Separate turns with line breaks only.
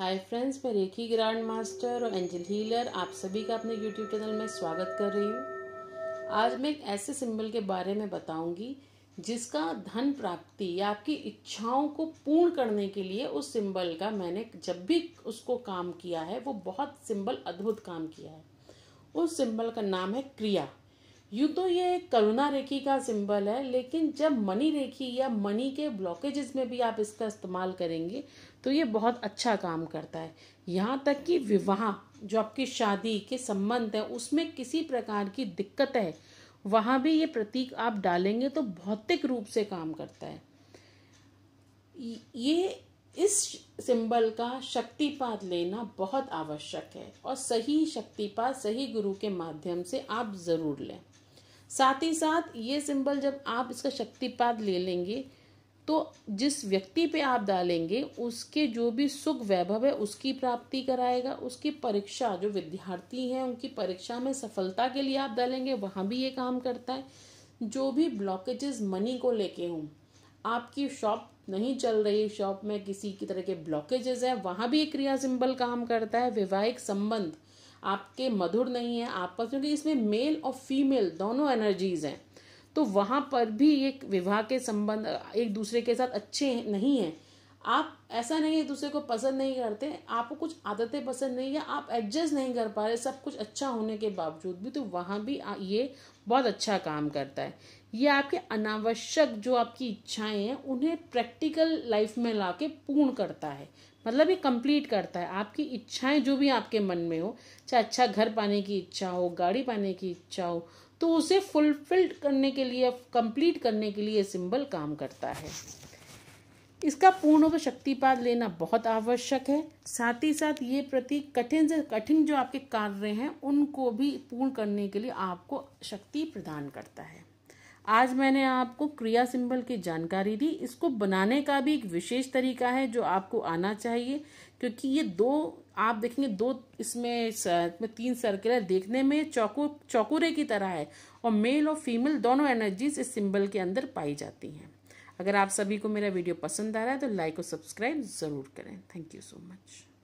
हाय friends मैं Reiki grand master और angel healer आप सभी का अपने यूट्यूब चैनल में स्वागत कर रही हूँ आज मैं एक ऐसे सिंबल के बारे में बताऊंगी जिसका धन प्राप्ति या आपकी इच्छाओं को पूर्ण करने के लिए उस सिंबल का मैंने जब भी उसको काम किया है वो बहुत सिंबल अद्भुत काम किया है उस सिंबल का नाम है क्रिया यूँ तो ये करुणा रेखी का सिंबल है लेकिन जब मनी रेखी या मनी के ब्लॉकेजेस में भी आप इसका इस्तेमाल करेंगे तो ये बहुत अच्छा काम करता है यहाँ तक कि विवाह जो आपकी शादी के संबंध है उसमें किसी प्रकार की दिक्कत है वहाँ भी ये प्रतीक आप डालेंगे तो भौतिक रूप से काम करता है ये इस सिंबल का शक्तिपात लेना बहुत आवश्यक है और सही शक्तिपात सही गुरु के माध्यम से आप ज़रूर लें साथ ही साथ ये सिंबल जब आप इसका शक्तिपात ले लेंगे तो जिस व्यक्ति पे आप डालेंगे उसके जो भी सुख वैभव है उसकी प्राप्ति कराएगा उसकी परीक्षा जो विद्यार्थी हैं उनकी परीक्षा में सफलता के लिए आप डालेंगे वहाँ भी ये काम करता है जो भी ब्लॉकेजेस मनी को लेके हों आपकी शॉप नहीं चल रही शॉप में किसी की तरह के ब्लॉकेजेस हैं वहाँ भी ये क्रिया सिंबल काम करता है वैवाहिक संबंध आपके मधुर नहीं है आपस क्योंकि इसमें मेल और फीमेल दोनों एनर्जीज हैं तो वहाँ पर भी ये विवाह के संबंध एक दूसरे के साथ अच्छे नहीं हैं आप ऐसा नहीं है दूसरे को पसंद नहीं करते आपको कुछ आदतें पसंद नहीं है आप एडजस्ट नहीं कर पा रहे सब कुछ अच्छा होने के बावजूद भी तो वहाँ भी ये बहुत अच्छा काम करता है ये आपके अनावश्यक जो आपकी इच्छाएं हैं उन्हें प्रैक्टिकल लाइफ में ला पूर्ण करता है मतलब ये कंप्लीट करता है आपकी इच्छाएं जो भी आपके मन में हो चाहे अच्छा घर पाने की इच्छा हो गाड़ी पाने की इच्छा हो तो उसे फुलफिल्ड करने के लिए कंप्लीट करने के लिए सिंबल काम करता है इसका पूर्ण व शक्तिपात लेना बहुत आवश्यक है साथ ही साथ ये प्रतीक कठिन से कठिन जो आपके कार्य हैं उनको भी पूर्ण करने के लिए आपको शक्ति प्रदान करता है आज मैंने आपको क्रिया सिंबल की जानकारी दी इसको बनाने का भी एक विशेष तरीका है जो आपको आना चाहिए क्योंकि ये दो आप देखेंगे दो इसमें इसमें तीन सर्कल है देखने में चौकू चौकूरे की तरह है और मेल और फीमेल दोनों एनर्जीज इस सिंबल के अंदर पाई जाती हैं अगर आप सभी को मेरा वीडियो पसंद आ रहा है तो लाइक और सब्सक्राइब ज़रूर करें थैंक यू सो मच